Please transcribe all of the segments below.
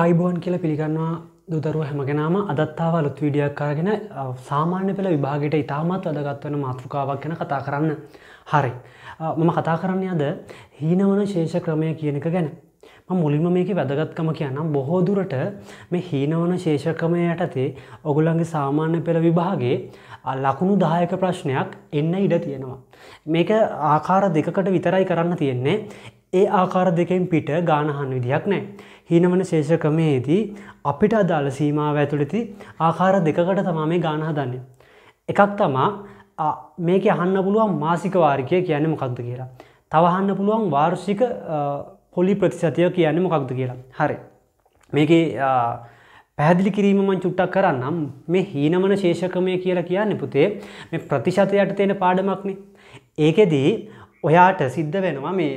අයිබෝන් කියල පිළිගන්නවා දුදරුව හැමගෙනම අදත්තාව ලොත් විඩියක් කාගෙන සාමාන්‍ය පෙළ විභාගයට ඉතාමත් අදගත්වන මාතෘකාවක් ගැන කතා කරන්න හරි. මම කතා කරන්නේ අද හීනවන ශේෂ ක්‍රමය කියනක ගැන. මුලින්ම මේක වැදගත්කම කියනම් බොහෝදුරට මේ හීනවන ශේෂක්‍රමය යටතේ ඔගුලන්ගේ සාමාන්‍ය පෙළ විභාගේ ලකුණු දායක ප්‍රශ්නයක් එන්න ඉඩ තියෙනවා. මේක ආකාර දෙකකට විතරයි කරන්න තියෙන්නේ ඒ ආකාර දෙකෙන් පිට ගානහන් විදියක් නෑ. හීනමන ශේෂකමයේදී අපිට අදාළ සීමාව ඇතුළති ආකාර දෙකකට තමා මේ ගාන හදන්නේ. එකක් තමා මේක අහන්න පුළුවන් මාසික වාර්කය කියන්නේ මොකක්ද කියලා. තවහන්න පුළුවන් වාර්ෂික පොලි ප්‍රතිශතය කියන්නේ මොකක්ද කියලා. හරි. මේක පැහැදිලි කිරීමම චුට්ටක් කරන්නම් මේ හීනමන ශේෂකමය කියලා කියන්න පුතේ මේ ප්‍රතිශතයට තියෙන පාඩමක්නේ. ඒකෙදී ඔයාට සිද්ධ වෙනවා මේ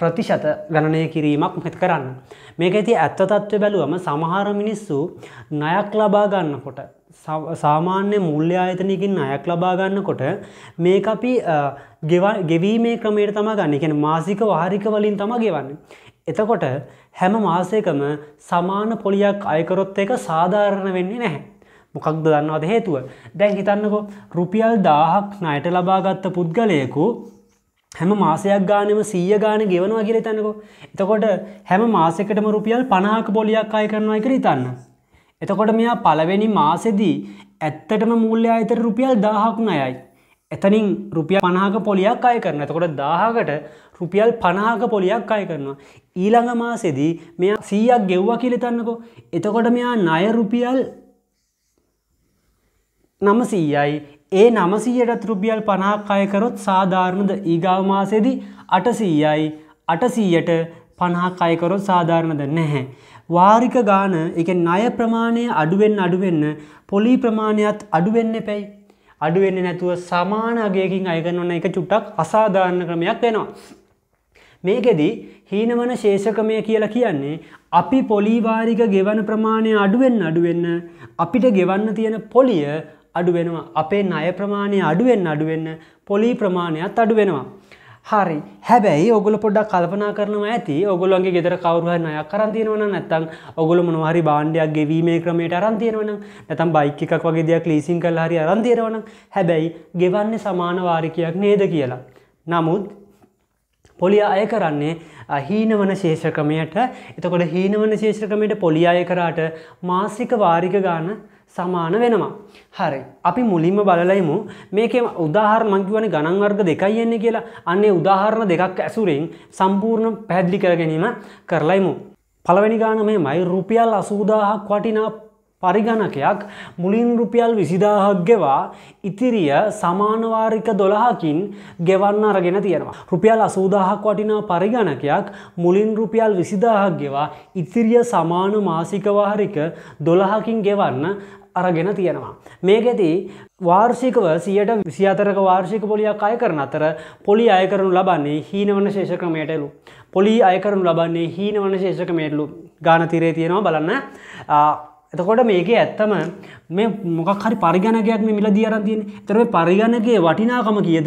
ප්‍රතිශත ගණනය කිරීමක් මෙත කරන්න. මේක ඇති ඇත්තතත්ත්ව බැලුවම සමහර මිනිස්සු නයක් ලබා ගන්නකොට. සාමාන්‍ය මුල්්‍ය ආයතනයකින් අයක් ලබා ගන්නකොට මේ අපි ගෙවීමේ ක්‍රමයට තම ගන්න එකෙන මාසික වාරික වලින් තම ගෙවන්න. එතකොට හැම මාසයකම සමාන පොලියක් අයකරොත් එක සාධාරණ වෙන්නේ නැහැ. මොකක්ද දන්නවද හේතුව. දැන් හිතන්නකො රුපියල් දාහක් නයට ලබාගත්ත පුද්ගලයකු හැම මාසයක් ගානම සීය ගාන ගෙවනවා කියල තැනකෝ එතකොට හැම මාසකටම රුපියල් පණහක බොලියක් අය කරනවා එකර ඉතන්න. එතකොට මෙයා පලවෙනි මාසෙදී ඇත්තටම මුල්ල අතර රුපියල් දාහකුණ අයයි. එතනින් රුපිය පනාක පොලියක් අය කරන එතකොට දාහකට රුපියල් පනාහක පොලියක් අය කරනවා. ඊළඟ මාසෙදී මෙයා සීයක් ගෙව්වා කියලතන්නකෝ එතකොට මෙයා නය රුපියල් නම සීයයි ඒ නමසීයට රුපියල් පනාක්කායකරොත් සාධාරණද ඊගාව මාසේදී අටසීයයි අටසීයට පනාකායකරොත් සාධාරණද නැහැ. වාරික ගාන එක නය ප්‍රමාණය අඩුවෙන් අඩුවෙන්න පොලි ප්‍රමාණයත් අඩුවෙන්න පැයි. අඩුවෙන්න නැතුව සමාන අගයකින් අයගන්නවන එක චුට්ටක් අසාධාරණ ක්‍රමයක් වෙනවා. මේකෙදි හීනවන ශේෂකමය කියලා කියන්නේ අපි පොලිවාරික ගෙවන ප්‍රමාණය අඩුවෙන් අඩුවෙන්න අපිට ගෙවන්න තියෙන පොලිය අඩුවෙනවා අපේ අය ප්‍රමාණය අඩුවෙන් අඩුවෙන්න පොලී ප්‍රමාණයක් අඩුවෙනවා. හරි හැබැයි ඔගොල පොඩ්ඩක් කල්පනා කරනවා ඇති ඔගොලන්ගේ ගෙදර කවරුහ නයක් කරන්තියෙනවන නැත්තං ඔගොල මොනවාහරි බාණ්ඩයක් ගෙවීමේ ක්‍රමයට අරන්තියෙනවන නැතම් බයික් එකක් වගේ දෙයක් ලීසින් කල් හරි අරන්තියෙනවන හැබැයි ගෙවන්නේ සමාන වාරිකයක් නේද කියලා. නමුත් පොලිය අය කරන්නේ හීනවන ශේෂක්‍රමයට එතකොට හීනවන ශේෂක්‍රමයට පොලිය අය කරාට මාසික වාරික ගාන සමාන වෙනවා. හරි අපි මුලින්ම බලලයිමු මේක උදාහර මංකිවන ගණන්වර්ග දෙකයි එන්නේ කියලා අන්නේ උදාහරණ දෙකක් ඇසුරෙන් සම්පූර්ණ පැහැදිලි කර ගැනීම කරලයිමු. පළවැනි ගාන මේ මයි රුපියල් අසූදාහක් වටිනා පරිගණකයක් මුලින් රුපියල් විසිදාහක් ගෙවා ඉතිරිය සමානවාරික දොළහකින් ගෙවන්න අරගෙන තියෙනවා. රුපියල් අසූදාහක් වටිනා පරිගණකයක් මුලින් රුපියල් විසිදාහක් ගෙවා ඉතිරිය සමාන මාසිකවාහරික දොළහකින් ගෙවන්න අරගෙන තියෙනවා. මේකෙති වාර්ෂිකව සියයට විසිාතරක වාර්ෂික පොලියක් අය කරන අතර පොලි අය කරනු ලබන්නේ හීනවන ශේෂක්‍රමයටලු. පොලි අය කරනු ලබන්නේ හීනවන ශේෂකමේටලු ගානතිරේ තියෙනවා බලන්න එතකොට මේකේ ඇත්තම මේ මොකක් හරි පරිගණකයක් මේ මිල දියරන්තියෙන් තරව පරිගණකේ වටිනාකම කියද.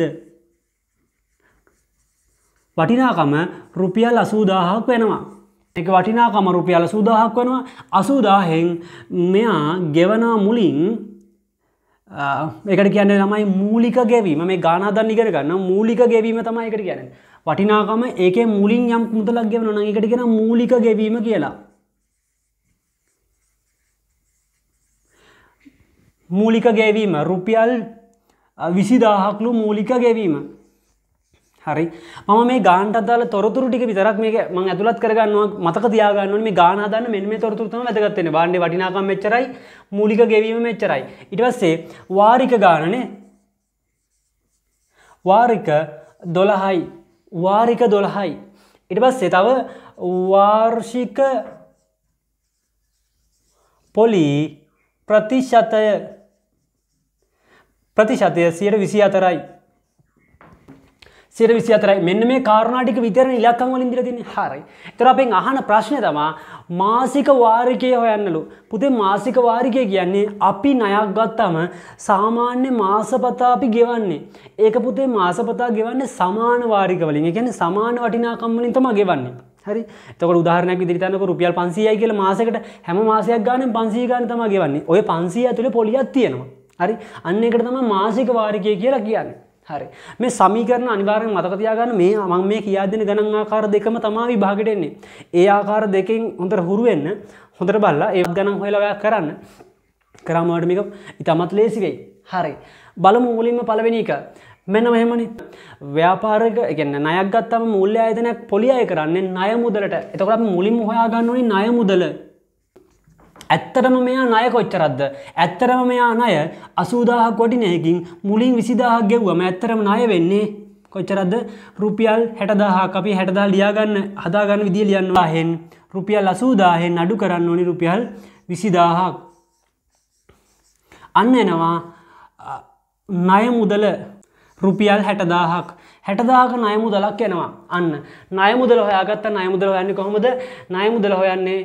වටිනාකම රුපියල් අසූදාහක් වෙනවා. එක වටිනාකම රුපියල සූදාහක් වනවා අසූදාහෙන් මෙයා ගෙවනා මුලින් එකට කියන්නේ ළමයි මූලික ගැවීම මේ ගානාදන්න ඉගෙන ගන්න මූලික ගැවීම තමයි එකට ගැන වටිනාකම ඒක මුලින් යම් මුදලක් ගෙවන නම් එකට කියෙන මූලික ගැවීම කියලා මූලික ගැවීම රුපියල් විසිදාහක්ලු මූලික ගැවීම හරි මම මේ ගාන්ට අදාල තොරතුරු ටික විතරක් මේ මං ඇතුළත් කරගන්නවා මතක තියාගන්න මේ ගාන හදන්න මෙන්න මේ තොරතුරු තමයි වැදගත් වෙන්නේ බාණ්ඩේ වටිනාකම මෙච්චරයි මූලික ගෙවීම මෙච්චරයි ඊට පස්සේ වාරික ගානනේ වාරික 12යි වාරික 12යි ඊට පස්සේ තව වාර්ෂික පොලි ප්‍රතිශතය ප්‍රතිශතය 124යි සිර විසිතරයි මෙන්න මේ කාරණාටික විතරන ඉලක්කං වලින් දිරතින හරයි. තර අපෙන් අහන ප්‍රශ්නය තමා මාසික වාරිකය හොයන්නලු. පුතේ මාසික වාරිකය කියන්නේ අපි නයක් ගත්තම සාමාන්‍ය මාසපතා අපි ගෙවන්නේ. ඒක පුතේ මාසපතා ගෙවන්නේ සමාන වාරික වලින් ගැන සමාන වටිනාකම්මලින් තම ගෙවන්නේ. හරි තකට උදාහරනයක් දිරිතන්නක රුපියල් පන්සියයි කියල මාසකට හැම මාසයක් ගාන පන්සීගාන තම ගෙවන්නේ ඔය පන්සිය ඇතුළ පොලියත් තියෙනවා. හරි අන්න එකට තම මාසික වාරිකය කියලා කියන්නේ. හරි මේ සමීකරණ අනිවාරෙන් මතකතියාගන්න මේ අමන් මේ කියාදෙන ගණන් ආකාර දෙකම තමා විභාගටෙන්නේ ඒ ආකාර දෙකින් හොඳට හුරුවෙන්න හොඳට බල්ලා ඒත් ගණන් හොලවයක් කරන්න කරාමටමික ඉතාමත් ලේසිවෙයි හරි බලමු මුලින්ම පලවෙෙන එක මෙන්න මෙහෙමනි ව්‍යාපාරක එකන්න නයක් ගත්තම මුල්්‍ය අයතනයක් පොලි අය කරන්නේ නය මුදලට එතකට මුලින් හොයාගන්නුවනි නය මුදල ඇත්තරම මෙයා ණය කොච්චරද්ද ඇත්තරම මෙයා ණය අසූදාහක් කොටිනයකින් මුලින් විසිදාහක් ගෙව්වම ඇත්තරම ණය වෙන්නේ කොච්චරද රුපියල් හැටදාහා අපි හැටදා ලියාගන්න හදාගන්න විදිිය ලියන්නවා හෙන් රුපියල් අසූදාහෙන් අඩු කරන්න ඕනි රුපියල් විසිදාහක් අන්න එනවා ණය මුදල රුපියල් හැටදාහක් හැටදාක නයමුදලක් යනවා අන්න නයමුදල හොයාගත්ත නයමුදල හොයන්නේ කොහොමද නයමුදල හොයන්නේ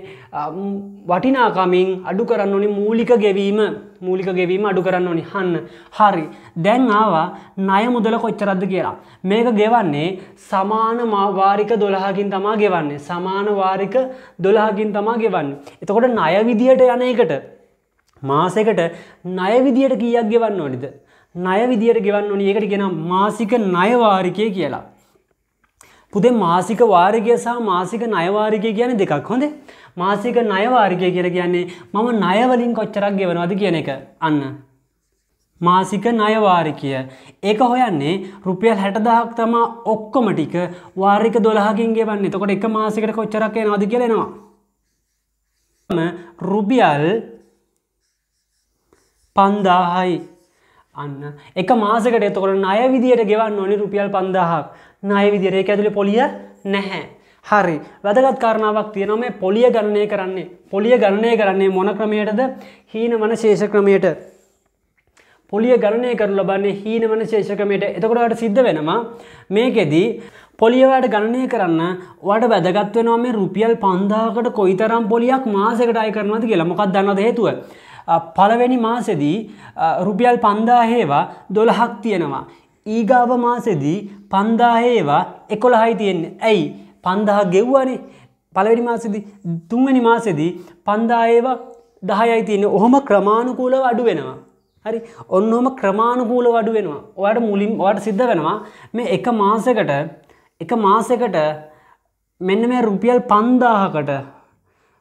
වටිනාකමින් අඩු කරන්න ඕනි මූලික ගෙවීම මූලික ගෙවීම අඩු කරන්න ඕනි හන්න හරි දැන් ආවා නයමුදල කොච්චරද්ද කියලා මේක ගෙවන්නේ සමාන වාරික දොළහකින් තමා ගෙවන්නේ සමාන වාරික දොළහකින් තමා ගෙවන්න එතකොට ණය විදියට යන එකට මාසෙකට ණය විදියට කීයක් ගෙවන්න ඕනිද ණය විදියට ගෙවන්න ඕනි. ඒකට කියනවා මාසික ණය වාරිකය කියලා. පුතේ මාසික වාරිකය සහ මාසික ණය වාරිකය කියන්නේ දෙකක් හොඳේ. මාසික ණය වාරිකය කියලා කියන්නේ මම ණය වලින් කොච්චරක් ගෙවනවද කියන එක. අන්න මාසික නයවාරිකය. ඒක හොයන්නේ රුපියල් හැටදහක් තමා ඔක්කොම ටික වාරික දොළහකින් ගෙවන්නේ තකොට එක මාසිකට කොච්චරක් නද කියලෙනවා. රුබියල් පන්දාහයි අන්න එක මාසකට එතකොට ණය විදියට ගෙවන්න ඕනි රුපියල් 5000ක් ණය විදියට ඒක ඇතුලේ පොලිය නැහැ හරි වැදගත් කාරණාවක් තියෙනවා මේ පොලිය ගණනය කරන්නේ පොලිය ගණනය කරන්නේ මොන ක්‍රමයටද හීනමන ශේෂ ක්‍රමයට පොලිය ගණනය කරු ලබන්නේ හීනමන ශේෂ ක්‍රමයට එතකොට ඔයාලට සිද්ධ වෙනවා මේකෙදී පොලියවට ගණනය කරන්න වට වැදගත් වෙනවා මේ රුපියල් 5000කට කොයිතරම් පොලියක් මාසයකට අය කරනවද කියලා මොකක්ද දන්නවද හේතුව පළවෙනි මාසෙදී රුපියල් පන්දාහේවා දොළහක් තියෙනවා. ඊගාව මාසෙදී පන්දාහේවා එකොළහයි තියෙන්න ඇයි පන්දහ ගෙව්වානේ පළවෙනි මාසෙදි තුන්වැනි මාසෙදී පන්දාඒවා දහයයි තියෙන ඔහොම ක්‍රමාණුකූල අඩු වෙනවා. හරි ඔන්නහොම ක්‍රමාණුකූල වඩු වෙනවා ඔයාට මුලින් වාට සිද්ධ වෙනවා මේ එක මාසකට එක මාසකට මෙන්න මේ රුපියල් පන්දාහකට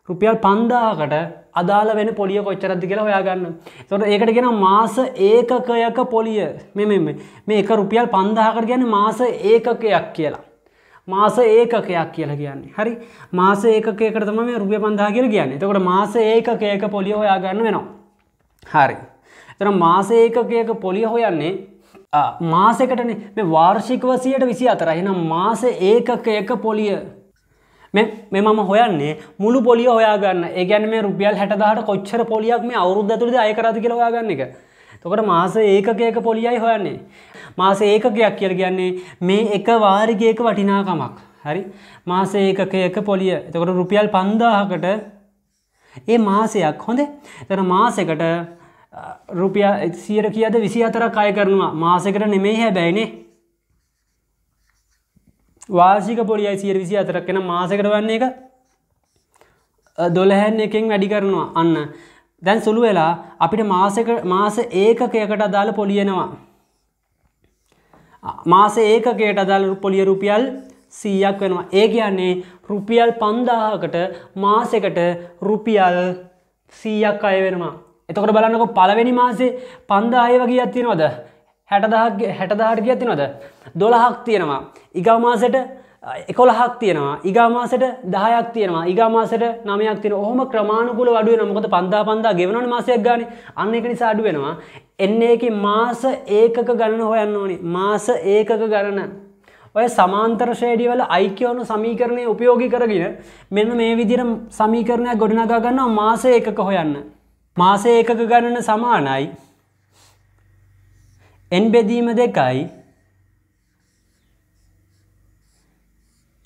රුපියල් පන්දාකට අදාළ වෙන පොලිය කොච්චරද කියලා හොයාගන්න. තොට ඒකට ගෙන මාස ඒකකයක පොලිය මෙ මේ එක රුපියල් පන්දාහකට ගැන මාස ඒකකයක් කියලා. මාස ඒකකයක් කියලා කියන්නේ හරි මාස ඒකකයකටම මේ රුපිය පන්දා කියල කියන්නේ තකොට මාස ඒකකයක පොලිය හොයාගන්න වෙනවා. හරි. තර මාස ඒකකයක පොලිය හොයන්නේ මාසකටන මේ වාර්ෂිකවසියට විසි අතර එනම් මාස ඒකකයක පොලිය මේ මම හොයන්නේ මුළු පොලිය හොයාගන්න ඒගැන මේ රුපියල් හැටදාට කොච්චර පොලියක් මේ අවුද්ධ තුළද අයකරද කියලා හොයාගන්න එක. තොකට මාස ඒකකයක පොලියයි හොයන්නේ. මාස ඒකකයක් කියල කියන්නේ මේ එක වාරිගේක වටිනාකමක්. හරි මාස ඒකකයක පොලිය එතකොට රුපියල් පන්දාහකට ඒ මාසයක් හොඳේ තර මාසකට රුපිය සියර කියද විසි අතරක් අය කරනවා මාසකට නෙමේ හැබැයිනේ වාර්ෂික පොලියයි සියර විසි අතරක් කෙන මාසකට වන්නේ එක දොලහැන් එකෙන් වැඩි කරනවා අන්න දැන් සුළු වෙලා අපිට මාසක මාස ඒකකයකට අදාළ පොලියනවා මාස ඒකකයට අදාළ පොලිය රුපියල් සීයක් වෙනවා ඒ කියන්නේ රුපියල් පන්දාහකට මාසකට රුපියල් සීයක් අය වෙනවා එතකට බලන්නක පලවෙනි මාසේ පන්දාය වගේ අත්තිෙනවද හැටදහක් හැටදහට කිය තිනොද දොළහක් තියෙනවා ඉගමාසට එකොළහක් තියෙනවා ඉගමාසට දහයක් තියෙනවා ඉගමාසට නමයක් තින හොම ක්‍රමාණකුල වඩුව නමකොත පන්දා පන්දා ගෙවනට මාසයක් ගාන අන්න එක නිසා අඩු වෙනවා එන්නේ එක මාස ඒකක ගණන හොයන්න ඕනි මාස ඒකක ගණන ඔය සමාන්තර ශේඩිවල අයිකවනු සමීකරණය උපයෝගි කරගෙන මෙන්න මේ විදිර සමීකරණයක් ගොඩනගා ගන්නවා මාස ඒකක හොයන්න මාස ඒකක ගණන සමානයි එන් බෙදීම දෙකයි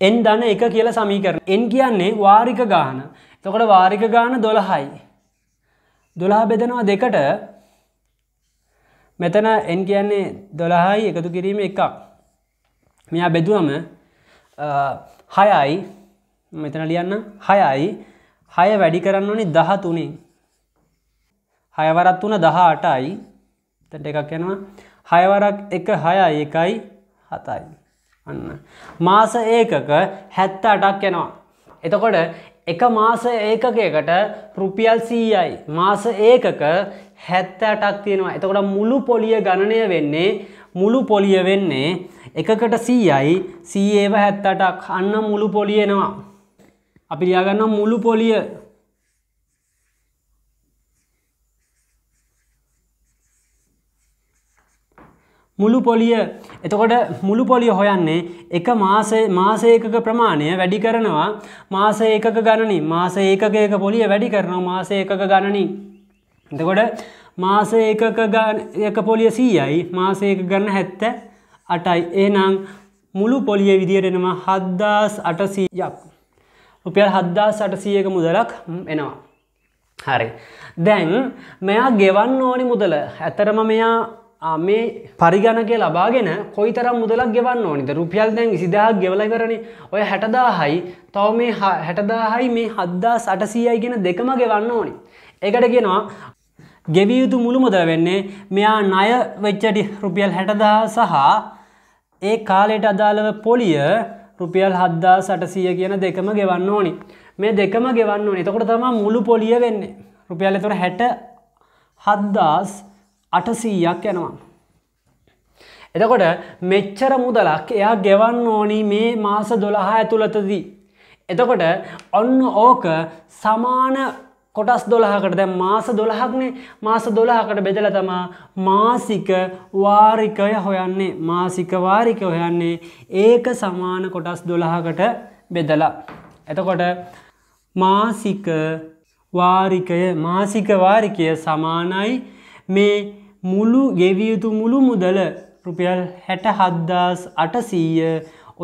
එන් ධන එක කියලා සමීකරන එන් කියන්නේ වාරික ගාන තකොට වාරික ගාන දොළහයි දොළහා බෙදනවා දෙකට මෙතන එන් කියන්නේ දොළහයි එකතු කිරීම එකක් මෙයා බෙදුවම හයයි මෙතන ලියන්න හයයි හය වැඩි කරන්න ඕනි දහ තුනේ හයවරත් වුණ දහ අටයි තැට එකක් යනවා හයවරක් එක හයයි එකයි හතයි. අන්න. මාස ඒකක හැත්ත අටක් යනවා. එතකොට එක මාස ඒකකයකට රුපියල් සීයයි. මාස ඒකක හැත්ත අටක් තියෙනවා. එතකොට මුළු පොලිය ගණනය වෙන්නේ මුළු පොලිය වෙන්නේ එකකට සීයයි සීඒව හැත්තටක් අන්න මුළු පොලියනවා. අපි ලියාගන්න මුළු පොලිය මුළු පොලිය එතකොට මුළු පොලිය හොයන්නේ එක මාසේ මාස ඒකක ප්‍රමාණය වැඩි කරනවා මාස ඒකක ගණනි මාස ඒකක ඒක පොලිය වැඩි කරනවා මාස ඒකක ගණනි එතකොට මාස ඒකක එක පොලිය සීයයි මාස ඒක ගන්න හැත්ත අටයි ඒනම් මුළු පොලිය විදියට එනවා හද්දාස් අටසීයක් රුපියල් හද්දාස් අටසීයක මුදලක් එනවා හරි දැන් මෙයා ගෙවන්න ඕනි මුදල ඇතරම මෙයා මේ පරිගණකය ලබාගෙන කොයිතරම් මුදලක් ගෙවන්න ඕනිද රුපියල් දැන් ඉසිදාහක් ගෙවලකරනේ ඔය හැටදාහයි තව මේ හැටදාහයි මේ හද්දා සටසීයයි ගෙන දෙකම ගෙවන්න ඕනි. එකට කියෙනවා ගෙවිය යුතු මුළුමුද වෙන්නේ මෙයා නය වෙච්චඩි රුපියල් හැටදා සහ ඒ කාලෙට අදාළව පොලිය රුපියල් හද්දා සටසීය කියන දෙකම ගෙවන්න ඕනි මේ දෙකම ගෙවන්න ඕනි තකොට තම මුළු පොලිය වෙන්නේ රුපියල් එතුර හැට හද්දාස් අටසීයක් යනවා. එතකොට මෙච්චර මුදලක් එයා ගෙවන්න ඕනි මේ මාස දොළහා ඇතුළතදී. එතකොට ඔන්න ඕක සමාන කොටස් දොළහකට දැ මාස දොළහක්නේ මාස දොළහකට බෙදල තමා මාසික වාරිකය හොයන්නේ මාසික වාරික හොයන්නේ ඒක සමාන කොටස් දොළහකට බෙදලා. එතකොට මාසික වාරිකය මාසික වාරිකය සමානයි මේ මුළු ගෙවියුතු මුළු මුදල රුපියල් හැට හද්දාස් අටසීය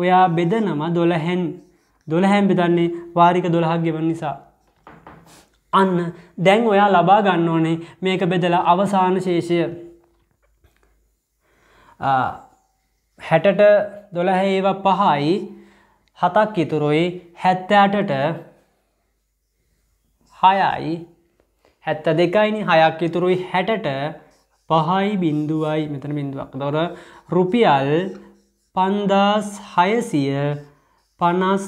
ඔයා බෙදනම දොළහැන් දොළහැම් බෙදන්නේ වාරික දොළහක් ගෙවන් නිසා. අන්න දැන් ඔයා ලබා ගන්න ඕනේ මේක බෙදලා අවසාන ශේෂය හැටට දොළහැඒව පහයි හතක් ඉතුරුයි හැත්තෑටට හයයි හැත්ත දෙකයිනි හයක් ඉතුරුයි හැටට පහයි බින්දුවයි මෙතන බිඳුවක් දොර රුපියල් පන්දස් හයසිය පනස්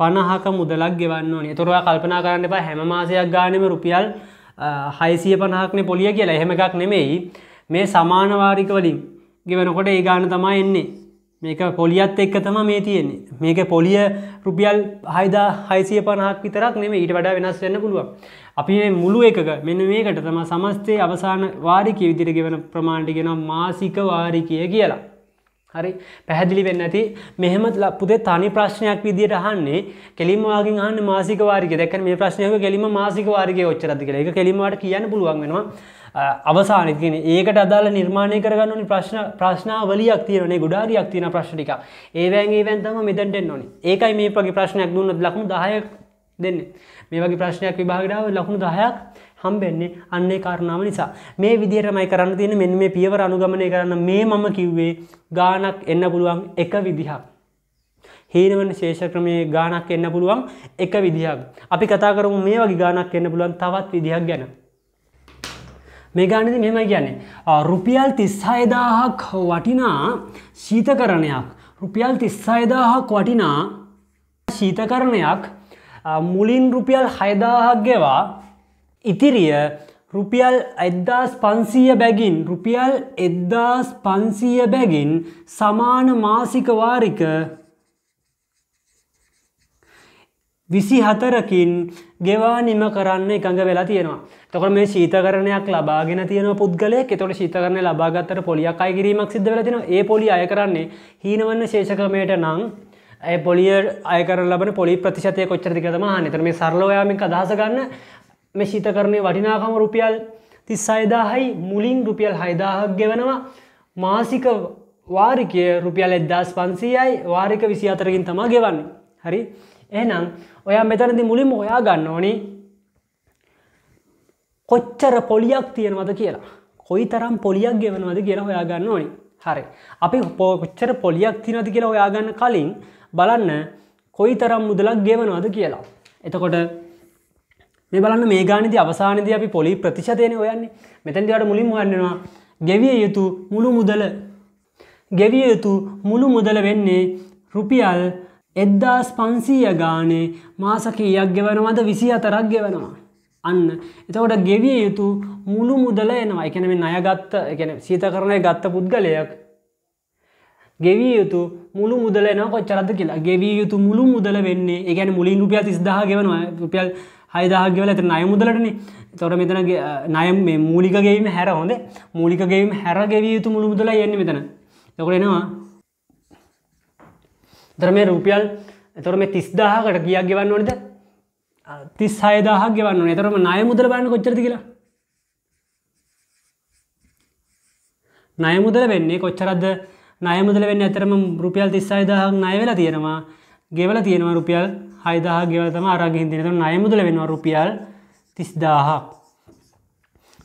පණහක මුදලක් ගෙවන්න ඕනේ තොරවා කල්පනා කරන්න එපා හැම මාසයක් ගානම රුපියල් හයිසිය පණහක්න පොලිය කියලා එහෙම එකක් නෙමෙයි මේ සමානවාරික වලින් ගෙවනකොට ඒ ගාන තමා එන්නේ මේක පොලියත් එක්ක තම මේ තියෙන්නේ මේක පොලිය රුපියල් හයිදා හයිසිය පනහක් විතරක් නෙම ඊට වඩා වෙනස් වෙන්න පුළුවන් අපි මේ මුළු එකක මෙන්න මේකට තම සමස්තය අවසාන වාරිකය විදිර ගෙවන ප්‍රමාණ්ටිගෙන මාසික වාරිකය කියලා හරි පැහැදිලි වෙන්න ඇති මෙහමත් පුදේ තනි ප්‍රශ්නයක් විදිට අහන්නේ කෙලිමවාගින් අහන්න මාසික වාරික දැකන මේ ප්‍රශ්නයක කෙලිම මාසික වාරික ඔච්චරද කියලා එක කෙලිමට කියන්න පුළුවන් වෙනවා අවසානතිගෙන ඒකට අදාල නිර්මාණය කරගන්නනි ප්‍රශ්න ප්‍රශ්නාවලියක් තියනේ ගුඩාරියක් තියන ප්‍රශ්ටික ඒවැන්ගේ වැන්තම මෙතැටෙන් නොන ඒකයි මේ පගේ ප්‍රශ්නයක් දුන්න ලකුණු දායක් දෙන්න මේ වගේ ප්‍රශ්නයක් විභාගඩාව ලකුණු දහයක් හම්බෙන්නේ අන්නේ කාරණාව නිසා මේ විදිහටමයි කරන්න තියෙන මෙන්න මේ පියවර අනුගමනය කරන්න මේ මම කිව්වේ ගානක් එන්න පුළුවන් එක විදිහක් හීනවන ශේෂ ක්‍රමයේ ගානක් එන්න පුළුවන් එක විදිහක් අපි කතා කරමු මේ වගේ ගානක් එන්න පුළුවන් තවත් විදිහක් ගැන මේ ගානද මෙම කියන්නේ රුපියල් තිස්සායදාහක් වටිනා ශීතකරණයක් රුපියල් තිස්සායදාහක් වටිනා ශීතකරණයක් මුලින් රුපියල් හයදාහක් ගෙවා ඉතිරිය රුපියල් එද්දාස් පන්සීය බැගින් රුපියල් එද්දාස් පන්සීය බැගින් සමාන මාසික වාරික විසි හතරකින් ගෙවා නිම කරන්න එකඟ වෙලා තියෙනවා. තොකට මේ ශීතකරණයක් ලබාගෙන තියෙන පුද්ගලය තොට ශීතකරණය ලබාගත්තර පොලියක් අයකිරීමක් සිද්ධ වෙලතින ඒ පොලි අය කරන්නේ හීනවන්න ශේෂකමයට නං ඇ පොලිය අයකර ලබන පොලි ප්‍රතිශතය කොච්චරතිකතම නතර මේ සරලෝයාමින් අදහසගන්න මේ ශීතකරණය වටිනාකම රුපියල් තිස් අයදාහයි මුලින් රුපියල් හයිදාහක් ගෙවනවා මාසික වාරිකය රුපියල් එද්දාස් පන්සීයයි වාරික විසි අතරකින් තමා ගෙවන්නේ හරි එහනම් ඔයා මෙතනති මුලින්ම ඔයා ගන්න ඕනි කොච්චර පොලියක් තියෙනවද කියලා කොයි තරම් පොලියක් ගෙවනවද කියලා ඔයා ගන්න ඕනි හරි අපි කොච්චර පොලියක් තිනද කියලා ඔයා ගන්න කලින් බලන්න කොයි තරම් මුදලක් ගෙවනවද කියලා එතකොට මේ බලන්න මේ ගානිති අවසානද අපි පොලි ප්‍රතිශතයන ඔයන්නේ මෙතැන්දිවට මුලින් හන්නවා ගෙවිය යුතු මුළු මුදල ගෙවිය යුතු මුළු මුදල වෙන්නේ රුපියල් එද්දාස් පන්සීය ගානේ මාස කීයක් ගෙවනවද විසි අතරක් ගෙවනවා. අන්න එතකොට ගෙවිය යුතු මුළු මුදල එනවා එකන මේ අයගත්ත එකන සීතකරණය ගත්ත පුද්ගලයක් ගෙවිය යුතු මුළු මුදල එන කොච්චරද කියලා ගෙවිය යුතු මුළු මුදල වෙන්නේ එකන මුලින් රුපියල් තිස්දාහ ගෙවනවා රුපියල් හයදාහක්ගවල ඇත නය මුදලටන තොට මෙතන නයම් මේ මූලික ගෙවීම හැර හොඳ මූලික ගෙවීම හැර ගෙවිය යුතු මුළු මුදල යන්න මෙතන තකොට එනවා තර මේ රුපියල් එතොර මේ තිස්දාහකට කියක් ගෙවන්න ඕනද තිස් සයදාහ ගවන්න එතරම නය මුදල බන්න කොච්චර කියලා නය මුදල වෙන්නේ කොච්චරද නය මුදල වෙන්න ඇතරම රුපියල් තිස්සයිදාහ නය වෙලා තියෙනවා ගෙවල තියෙනවා රුපියල් හයිදාහ ගෙවලතම අරගහිදිනතු නය මුදල වෙනවා රුපියල් තිස්දාහක්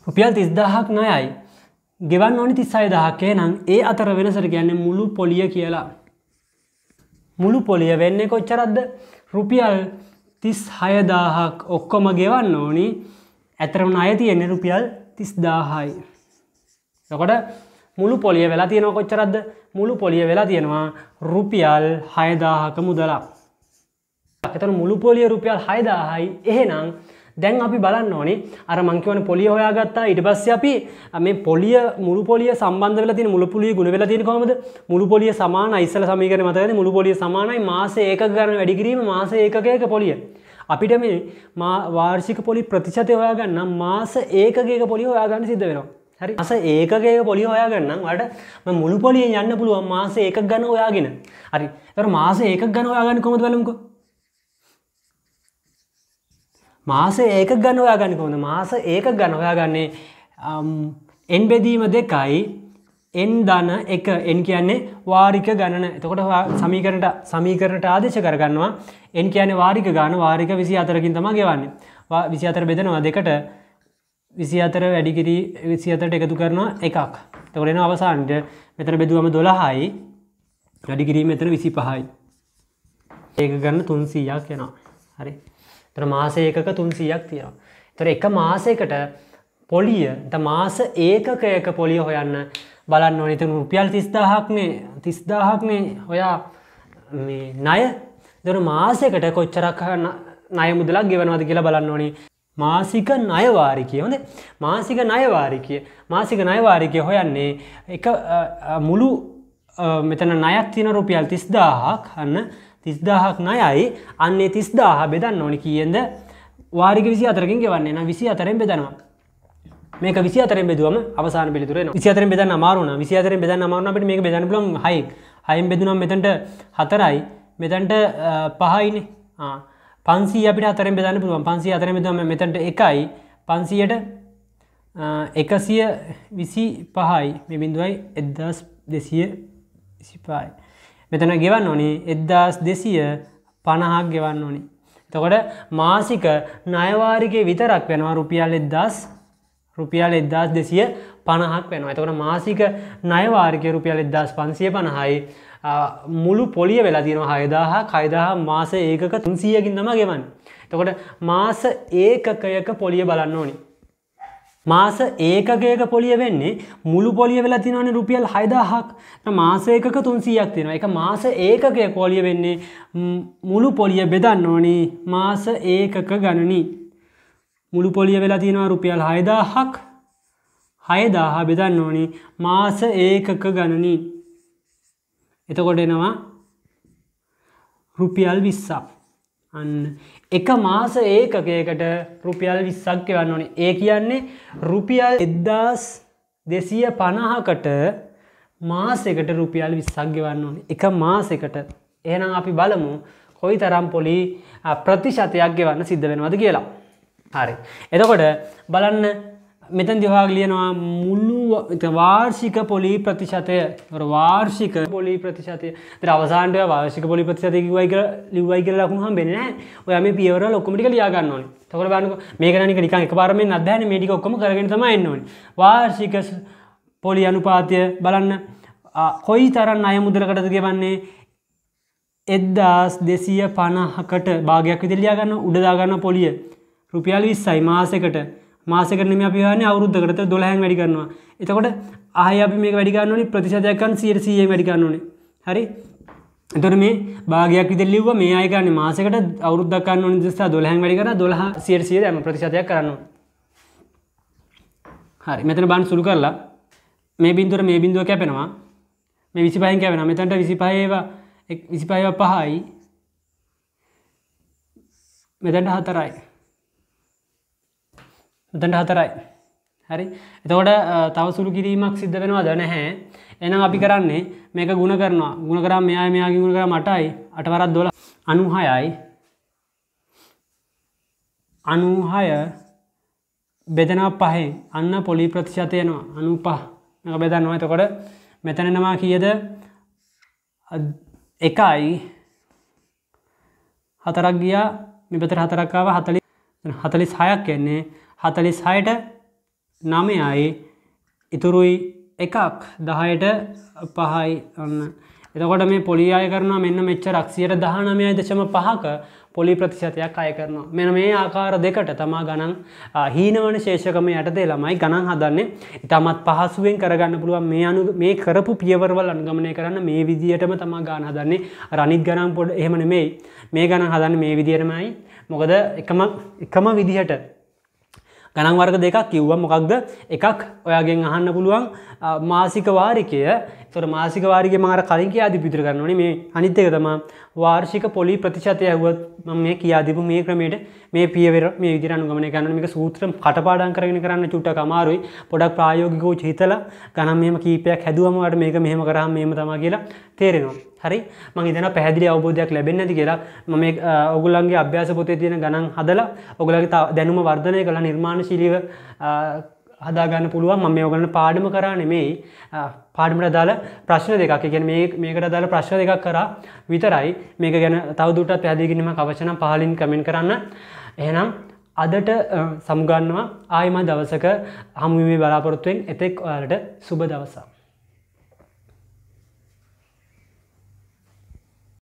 රුපියල් තිස්දාහක් නයයි ගෙවන් ඕනි තිස්සයිදාහක්කේ නම් ඒ අතර වෙනසර ගැන්න මුළු පොලිය කියලා මුළු පොලිය වෙන්නේ කොච්චරද්ද රුපියල් තිස් හයදාහක් ඔක්කොම ගෙවන්න ඕනි ඇතරම අය තියෙන්නේ රුපියල් තිස් දාහයි. තකොට මුළු පොලිය වෙලා තියෙන කොච්චරද්ද මුළු පොලිය වෙලා තියෙනවා රුපියල් හයදාහක මුදලා. එතන මුළු පොලිය රුපියල් හයදාහයි එහෙනම් දැන් අපි බලන්න ඕනේ අර මංකිවන පොලිය හොයාගත්තා ඉට පස්ස අපි මේ පොලිය මුළු පොලිය සම්බන්ධ වෙලා තියෙන මුළු පොලිය ගුණ වෙලා තියෙන කොහොමද මුළු පොලිය සමාන ඉස්සල සමීකරණය මතකද මුළු පොලිය සමානයි මාස ඒකක ගන්න වැඩි කිරීම මාස ඒකකයක පොලිය අපිට මේ මා වාර්ෂික පොලි ප්‍රතිශතය හොයාගන්න මාස ඒකකයක පොලි හොයාගන්න සිද්ධ වෙනවා හරි අස ඒකගේ පොලි හොයාගන්නම් වට මුළු පොලියෙන් යන්න පුළුවන් මාස ඒකක් ගන්න ඔයාගෙන හරි තර මාස ඒකක් ගන්න ඔයාගන්න කොමද බලමුකෝ මාස ඒක ගන්න ඔයා ගන්න කොඳ මාස ඒක ගන්න ඔයා ගන්නේ එන් බෙදීම දෙකයි එන් දන එක එන් කියන්නේ වාරික ගණන එතකොට සමීකරට සමීකරණට ආදේශ කරගන්නවා එන් කියන්නේ වාරික ගාන වාරික විසි අතරකින් තම ගෙවන්නේ විසි අතර බෙදෙනවා දෙකට විසි අතර වැඩිකිරි විසි අතට එකතු කරනවා එකක් තවරෙන අවසාන්ට මෙතන බෙදුවම දොළහයි වැඩිකිරීම මෙතන විසි පහයි ඒක ගන්න තුන්සීයක් යනවා හරි තොර මාසයකක තුන්සීයක් තියෙනවා. තොර එක මාසයකට පොලිය මාස ඒකකයක පොලිය හොයන්න බලන්න ඕනත රුපියල් තිස්දාහක්නේ තිස්දාහක්නේ ඔයා නය දොර මාසයකට කොච්චරක් නය මුදලක් ගෙවනවද කියලා බලන්න ඕනි මාසික නයවාරිකය හොඳ මාසික නයවාරිකය මාසික නයවාරිකය හොයන්නේ එක මුළු මෙතන නයක් තින රුපියල් තිස්දාහක් අන්න තිස්දාහක් නයයි අන්නේ තිස්දාහ බෙදන්න ඕනි කියද වාරික විසි අතරකින් ගෙවන්නේ න විසි අතරෙන් බෙදනවා මේක විසි අතරෙන් බෙදුවම අවසාන පිළිතුර විසි අතර බෙදන්න අමාරුණ විසි අතර බෙදන්න අමාරුණට මේ බෙදන්න ලොම් හයි හයිම් බෙදුනම් මෙතැට හතරයි මෙතැන්ට පහයිනේ පන්සී අපිට අතරෙන් බෙදන්න පුළුවන් පන්සී අතර බෙදම මෙතැට එකයි පන්සියට එකසිය විසි පහයි මෙබින්දුවයි එදදස් දෙසිය විසිපායි මෙතන ගෙවන්න ඕනි එද්දාස් දෙසිය පණහක් ගෙවන්න ඕනි. තකොට මාසික නයවාරික විතරක් වෙනවා රුපියල් එද්දස් රුපියල් එද්දස් දෙසිය පණහක් වෙනවා. එතකොට මාසික නයවාරික රුපියල් එද්දස් පන්සිය පණහයි මුළු පොලිය වෙලා තියෙනවා හයදාහ කයිදාහ මාස ඒකක තුන්සියකින් තම ගෙවන්. තකොට මාස ඒකකයක පොලිය බලන්න ඕනි. මාස ඒකගේක පොලිය වෙන්නේ මුළු පොලිය වෙලා තිනවන රුපියල් හයිදාහක් මාස ඒකක තුන්සීයක් තියෙනවා එක මාස ඒකකය පොලිය වෙන්නේ මුළු පොලිය බෙදන්න ඕනි මාස ඒකක ගණනි මුළු පොලිය වෙලා තියෙනවා රුපියල් හයදාහක් හයදාහ බෙදන්න ඕනි මාස ඒකක ගණනි එතකොට එනවා රුපියල් විස්සක් අන්න එක මාස ඒකකයකට රුපියල් විස්සක් එවන්න ඕනේ ඒ කියන්නේ රුපියල් එද්දාස් දෙසිය පණහකට මාසෙකට රුපියල් විස්සක් ගෙවන්න ඕනේ එක මාසෙකට එහෙනම් අපි බලමු කොයි තරම් පොලි ප්‍රතිශතයක් ගෙවන්න සිද්ධ වෙනවද කියලා හරි එතකොට බලන්න මෙතන් දිවාග ලියනවා මුල්ලු වාර්ෂික පොලි ප්‍රතිශතය වාර්ෂික පොලි ප්‍රතිශතය රවසාන්ට වාර්ෂික පොලි ප්‍රතිශතයක වයික ලිවයි කර ලකුණ හම් බෙන්න ඔයම පියවර ලොක්කමටි ලියාගන්න ඕන තකට බන මේකරනක නිකන් එකපාරම අධ්‍යන මඩික ඔක්කම කරගෙන තම එන්නවන වාර්ෂික පොලි අනුපාතිය බලන්න කොයි තරන් අය මුදරකටද ගෙවන්නේ එද්දාස් දෙසිය පණහකට භාගයක් විදිලියාගන්න උඩදාගන්න පොලිය රුපියල් විස්සයි මාසකට මාසකරනම අපි වාන අවුද්ධකට දොළහැන් වැඩි කරනවා එතකොට ආය අපි මේ වැඩිගන්නනි ප්‍රතිශතයක්කන් සියරසිය වැඩිගන්නනනි හරි එතර මේ භාගයක් විදල්ලිව මේ අයකන මාසකට අවුද්ධක්කන්න නිදස්සා දොළහැන් වැඩි කර දොළහ සියරසිය ඇම ප්‍රතිශතයක් කරනවා හරි මෙතන බන් සුළු කරලා මේ බින්දුර මේ බින්දුව කැපෙනවා මේ විසිපයින් කැපෙන මෙතන්ට විසිපයේවා විසිපයව පහයි මෙතැන්ට හතරයි මෙතට හතරයි හරි එතකොට තවසුළු කිරීමක් සිද්ධ වෙනවා දැනහැ එනම් අපි කරන්නේ මේක ගුණ කරනවා ගුණ කරා මෙයා මෙයාගේ ගුණ කර මටයි අටවරත් දොල අනුහයයි අනුහය බෙදනා පහේ අන්න පොලි ප්‍රතිශතයනවා අනු පහ එක බෙදන්නවා එතකොට මෙතැනෙනවා කියද එකයි හතරක් ගියා මෙපතර හතරක්කාව හතලි හතලිස් හයක් එන්නේ හතලිස් හයට නමයයි ඉතුරුයි එකක් දහයට පහයි ඔන්න එතකොට මේ පොලිය කරන මෙන්න මෙච්ච රක්ෂයට දහනමයයි දෙශම පහක පොලි ප්‍රතිශතයක් අය කරනවා. මෙන මේ ආකාර දෙකට තමා ගණන් හීනවන ශේෂකම යටතේ ළමයි ගණන් හදන්නේ ඉතාමත් පහසුවෙන් කරගන්න පුළුවන් මේ අනු මේ කරපු පියවරවල් අනුගමනය කරන්න මේ විදිහටම තමා ගාන හදන්නේ රනිත් ගණන් පොඩ එහෙම නෙමෙයි මේ ගණන් හදන්න මේ විදිහටමයි මොකද එකම එකම විදිහට ගණන්වර්ග දෙකක් කිව්ව මොකක්ද එකක් ඔයාගෙන් අහන්න පුළුවන් මාසික වාරිකය තොර මාසික වාරිග මාර කලින් කිය අධි පිතර කරන්නනේ මේ අනිත්්‍යක තමා වාර්ෂික පොලි ප්‍රතිශතය ඇවත් ම මේ කියාදිපු මේ ක්‍රමයට මේ පියවර මේ විදිරන් ගමන ගන්නමික සූත්‍රම් කටපාඩන් කරගෙන කරන්න චුට්ට කමාරුයි පොඩක් ප්‍රායෝගිකෝ චහිතල ගනම්ම කීපයක් හැදුවමට මේක මෙහම කරහම් මෙම තමා කියලා තේරෙනවා. හරි මං හිතන පැහැදිලි අවබෝධයක් ලැබෙන්නේ නැති කියලා මම ඔගුලන්ගේ අභ්‍යාස පොතේ තියෙන ගණන් හදලා ඔගලගේ දැනුම වර්ධනය කළා නිර්මාණශීලීව හදාගන්න පුළුවන් ම මේ ඔගන්න පාඩම කරා නෙමෙයි පාඩමට දාල ප්‍රශ්න දෙකක් ගැන මේකට දාල ප්‍රශ්න දෙකක් කරා විතරයි මේක ගැන තවදුටත් පැදිගෙනීම කවචන පාලින් කමෙන් කරන්න එහෙනම් අදට සමුගන්නවා ආයම දවසක හමුුවේ බලාපොරොත්තුවෙන් එතෙක් ඔයාලට සුබ දවසා